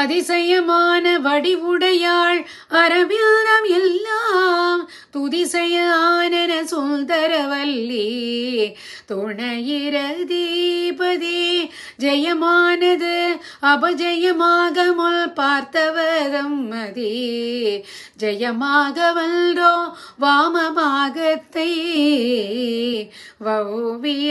அதிசயமான வடிவுடையாள் அரபில் நம் எல்லாம் துதிசய ஆனன சுந்தரவல்லி துணையிற தீபதி ஜெயமானது அபஜயமாக முல் பார்த்தவரம் மதி ஜெயமாக வல்றோ வாமபாகத்தை வௌவியதே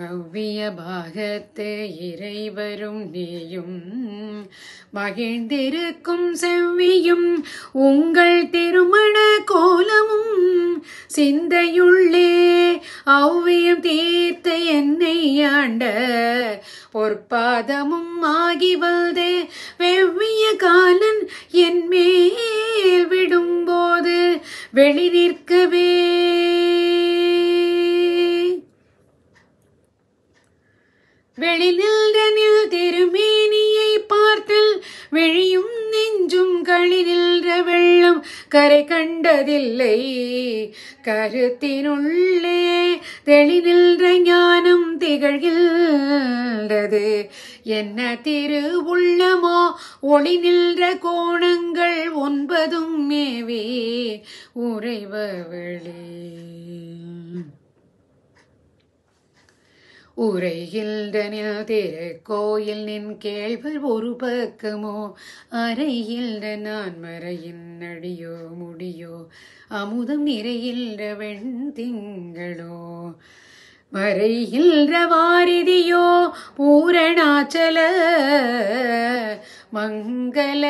பவ்விய பாகத்தே இறைவரும் நீயும் மகிழ்ந்திருக்கும் செவ்வியும் உங்கள் திருமண கோலமும் சிந்தையுள்ளே அவ்வியம் தீர்த்த என்னை ஆண்ட பொற்பாதமும் ஆகி வல்து வெவ்விய காலன் என் மேல் விடும்போது வெளி நிற்கவே வெளி நில்றனில் திருமேனியை பார்த்தல் வெளியும் நெஞ்சும் களி நின்ற வெள்ளம் கரை கண்டதில்லை கருத்தினுள்ளே தெளி நின்ற ஞானம் திகழ்கின்றது என்ன திரு உள்ளமோ ஒளி நின்ற கோணங்கள் ஒன்பதும் மேவி உறைவ வெளி உரைகில்டனில் திருக்கோயில் நின் கேள்வர் ஒரு பக்கமோ அறைகில்ட நான் மறையின் அடியோ முடியோ அமுதம் நிறைகில்ட வெண் திங்களோ மறைகின்ற வாரிதியோ பூரணாச்சல மங்கள